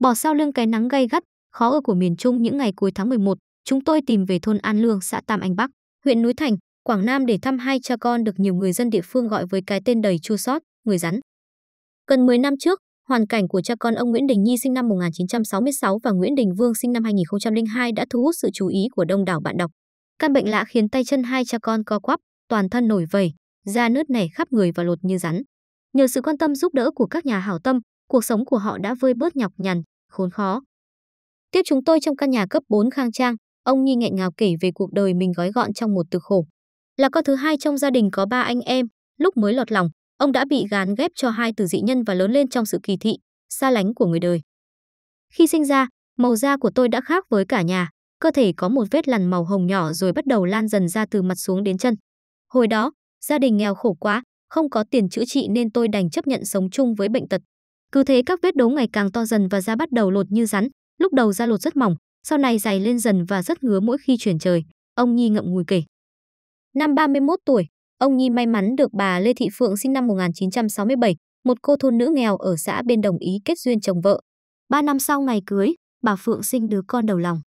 Bỏ sau lưng cái nắng gay gắt, khó ở của miền Trung những ngày cuối tháng 11, chúng tôi tìm về thôn An Lương, xã Tam Anh Bắc, huyện Núi Thành, Quảng Nam để thăm hai cha con được nhiều người dân địa phương gọi với cái tên đầy chua xót, người rắn. Gần 10 năm trước, hoàn cảnh của cha con ông Nguyễn Đình Nhi sinh năm 1966 và Nguyễn Đình Vương sinh năm 2002 đã thu hút sự chú ý của đông đảo bạn đọc. Căn bệnh lạ khiến tay chân hai cha con co quắp, toàn thân nổi vẩy, da nứt nẻ khắp người và lột như rắn. Nhờ sự quan tâm giúp đỡ của các nhà hảo tâm, cuộc sống của họ đã vơi bớt nhọc nhằn, khốn khó. Tiếp chúng tôi trong căn nhà cấp 4 khang trang, ông Nhi nghẹn ngào kể về cuộc đời mình gói gọn trong một từ khổ. Là con thứ hai trong gia đình có ba anh em, lúc mới lọt lòng, ông đã bị gán ghép cho hai từ dị nhân và lớn lên trong sự kỳ thị, xa lánh của người đời. Khi sinh ra, màu da của tôi đã khác với cả nhà, cơ thể có một vết lằn màu hồng nhỏ rồi bắt đầu lan dần ra từ mặt xuống đến chân. Hồi đó, gia đình nghèo khổ quá, không có tiền chữa trị nên tôi đành chấp nhận sống chung với bệnh tật, cứ thế các vết đốm ngày càng to dần và da bắt đầu lột như rắn, lúc đầu da lột rất mỏng, sau này dày lên dần và rất ngứa mỗi khi chuyển trời, ông Nhi ngậm ngùi kể. Năm 31 tuổi, ông Nhi may mắn được bà Lê Thị Phượng sinh năm 1967, một cô thôn nữ nghèo ở xã Bên Đồng Ý kết duyên chồng vợ. Ba năm sau ngày cưới, bà Phượng sinh đứa con đầu lòng.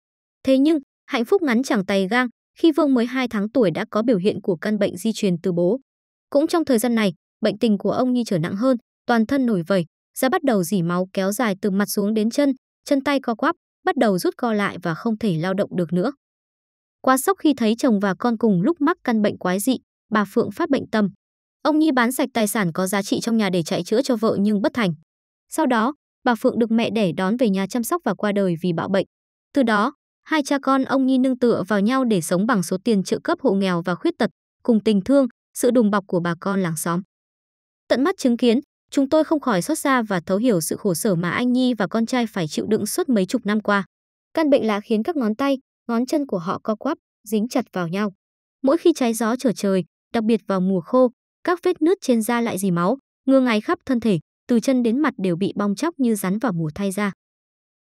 Thế nhưng, hạnh phúc ngắn chẳng tay gang, khi Vương mới 2 tháng tuổi đã có biểu hiện của căn bệnh di truyền từ bố. Cũng trong thời gian này, bệnh tình của ông Nhi trở nặng hơn, toàn thân nổi vẩy, da bắt đầu dỉ máu kéo dài từ mặt xuống đến chân, chân tay co quắp, bắt đầu rút co lại và không thể lao động được nữa. Quá sốc khi thấy chồng và con cùng lúc mắc căn bệnh quái dị, bà Phượng phát bệnh tâm. Ông Nhi bán sạch tài sản có giá trị trong nhà để chạy chữa cho vợ nhưng bất thành. Sau đó, bà Phượng được mẹ đẻ đón về nhà chăm sóc và qua đời vì bạo bệnh. Từ đó, hai cha con ông Nhi nương tựa vào nhau để sống bằng số tiền trợ cấp hộ nghèo và khuyết tật, cùng tình thương, sự đùm bọc của bà con làng xóm. Tận mắt chứng kiến, Chúng tôi không khỏi xót xa và thấu hiểu sự khổ sở mà anh Nhi và con trai phải chịu đựng suốt mấy chục năm qua. Căn bệnh lạ khiến các ngón tay, ngón chân của họ co quắp, dính chặt vào nhau. Mỗi khi trái gió trở trời, đặc biệt vào mùa khô, các vết nứt trên da lại dì máu, ngương ngáy khắp thân thể, từ chân đến mặt đều bị bong chóc như rắn vào mùa thay da.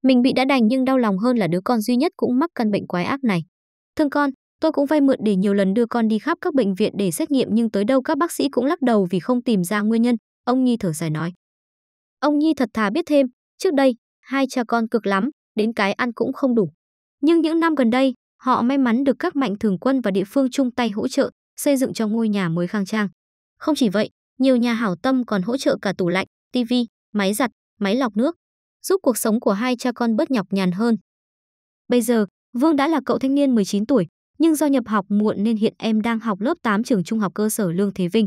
Mình bị đã đành nhưng đau lòng hơn là đứa con duy nhất cũng mắc căn bệnh quái ác này. Thương con, tôi cũng vay mượn để nhiều lần đưa con đi khắp các bệnh viện để xét nghiệm nhưng tới đâu các bác sĩ cũng lắc đầu vì không tìm ra nguyên nhân, Ông Nhi thở dài nói. Ông Nhi thật thà biết thêm, trước đây, hai cha con cực lắm, đến cái ăn cũng không đủ. Nhưng những năm gần đây, họ may mắn được các mạnh thường quân và địa phương chung tay hỗ trợ, xây dựng cho ngôi nhà mới khang trang. Không chỉ vậy, nhiều nhà hảo tâm còn hỗ trợ cả tủ lạnh, tivi, máy giặt, máy lọc nước, giúp cuộc sống của hai cha con bớt nhọc nhằn hơn. Bây giờ, Vương đã là cậu thanh niên 19 tuổi, nhưng do nhập học muộn nên hiện em đang học lớp 8 trường trung học cơ sở Lương Thế Vinh.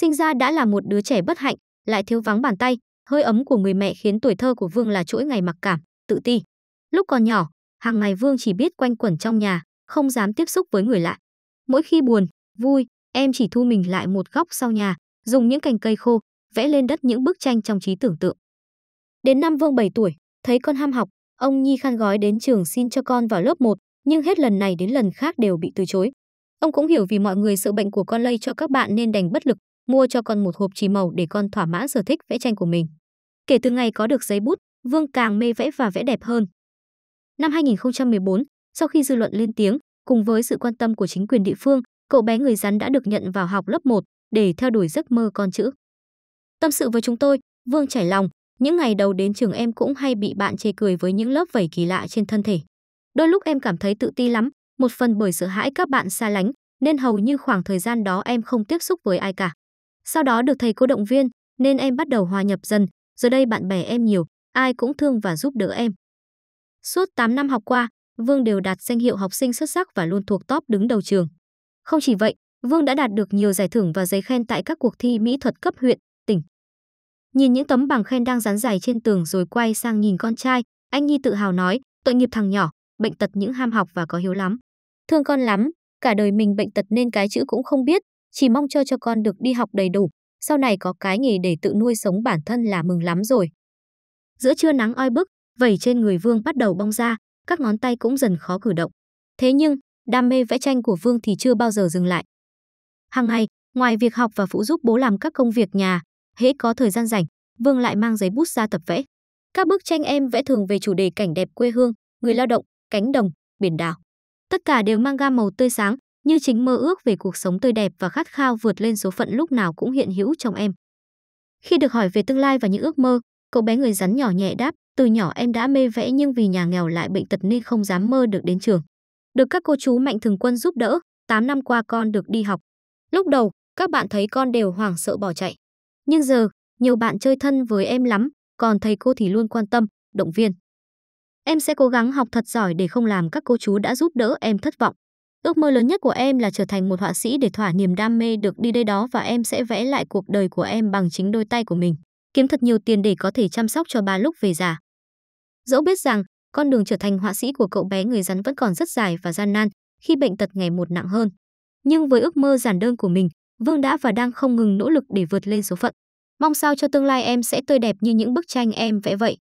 Sinh ra đã là một đứa trẻ bất hạnh, lại thiếu vắng bàn tay, hơi ấm của người mẹ khiến tuổi thơ của Vương là chuỗi ngày mặc cảm, tự ti. Lúc còn nhỏ, hàng ngày Vương chỉ biết quanh quẩn trong nhà, không dám tiếp xúc với người lạ. Mỗi khi buồn, vui, em chỉ thu mình lại một góc sau nhà, dùng những cành cây khô, vẽ lên đất những bức tranh trong trí tưởng tượng. Đến năm Vương 7 tuổi, thấy con ham học, ông Nhi khăn gói đến trường xin cho con vào lớp 1, nhưng hết lần này đến lần khác đều bị từ chối. Ông cũng hiểu vì mọi người sợ bệnh của con lây cho các bạn nên đành bất lực, mua cho con một hộp chì màu để con thỏa mãn sở thích vẽ tranh của mình. Kể từ ngày có được giấy bút, Vương càng mê vẽ và vẽ đẹp hơn. Năm 2014, sau khi dư luận lên tiếng, cùng với sự quan tâm của chính quyền địa phương, cậu bé người rắn đã được nhận vào học lớp 1 để theo đuổi giấc mơ con chữ. Tâm sự với chúng tôi, Vương trải lòng, những ngày đầu đến trường em cũng hay bị bạn chê cười với những lớp vẩy kỳ lạ trên thân thể. Đôi lúc em cảm thấy tự ti lắm, một phần bởi sợ hãi các bạn xa lánh, nên hầu như khoảng thời gian đó em không tiếp xúc với ai cả. Sau đó được thầy cô động viên nên em bắt đầu hòa nhập dần, giờ đây bạn bè em nhiều, ai cũng thương và giúp đỡ em. Suốt 8 năm học qua, Vương đều đạt danh hiệu học sinh xuất sắc và luôn thuộc top đứng đầu trường. Không chỉ vậy, Vương đã đạt được nhiều giải thưởng và giấy khen tại các cuộc thi mỹ thuật cấp huyện, tỉnh. Nhìn những tấm bằng khen đang dán dài trên tường rồi quay sang nhìn con trai, anh Nhi tự hào nói, tội nghiệp thằng nhỏ, bệnh tật những ham học và có hiếu lắm. Thương con lắm, cả đời mình bệnh tật nên cái chữ cũng không biết, chỉ mong cho cho con được đi học đầy đủ, sau này có cái nghề để tự nuôi sống bản thân là mừng lắm rồi. Giữa trưa nắng oi bức, vẩy trên người Vương bắt đầu bong ra, các ngón tay cũng dần khó cử động. Thế nhưng, đam mê vẽ tranh của Vương thì chưa bao giờ dừng lại. Hàng ngày, ngoài việc học và phụ giúp bố làm các công việc nhà, hễ có thời gian rảnh, Vương lại mang giấy bút ra tập vẽ. Các bức tranh em vẽ thường về chủ đề cảnh đẹp quê hương, người lao động, cánh đồng, biển đảo. Tất cả đều mang gam màu tươi sáng, như chính mơ ước về cuộc sống tươi đẹp và khát khao vượt lên số phận lúc nào cũng hiện hữu trong em. Khi được hỏi về tương lai và những ước mơ, cậu bé người rắn nhỏ nhẹ đáp, từ nhỏ em đã mê vẽ nhưng vì nhà nghèo lại bệnh tật nên không dám mơ được đến trường. Được các cô chú mạnh thường quân giúp đỡ, 8 năm qua con được đi học. Lúc đầu, các bạn thấy con đều hoảng sợ bỏ chạy. Nhưng giờ, nhiều bạn chơi thân với em lắm, còn thầy cô thì luôn quan tâm, động viên. Em sẽ cố gắng học thật giỏi để không làm các cô chú đã giúp đỡ em thất vọng. Ước mơ lớn nhất của em là trở thành một họa sĩ để thỏa niềm đam mê được đi đây đó và em sẽ vẽ lại cuộc đời của em bằng chính đôi tay của mình, kiếm thật nhiều tiền để có thể chăm sóc cho bà lúc về già. Dẫu biết rằng, con đường trở thành họa sĩ của cậu bé người rắn vẫn còn rất dài và gian nan khi bệnh tật ngày một nặng hơn. Nhưng với ước mơ giản đơn của mình, Vương đã và đang không ngừng nỗ lực để vượt lên số phận. Mong sao cho tương lai em sẽ tươi đẹp như những bức tranh em vẽ vậy.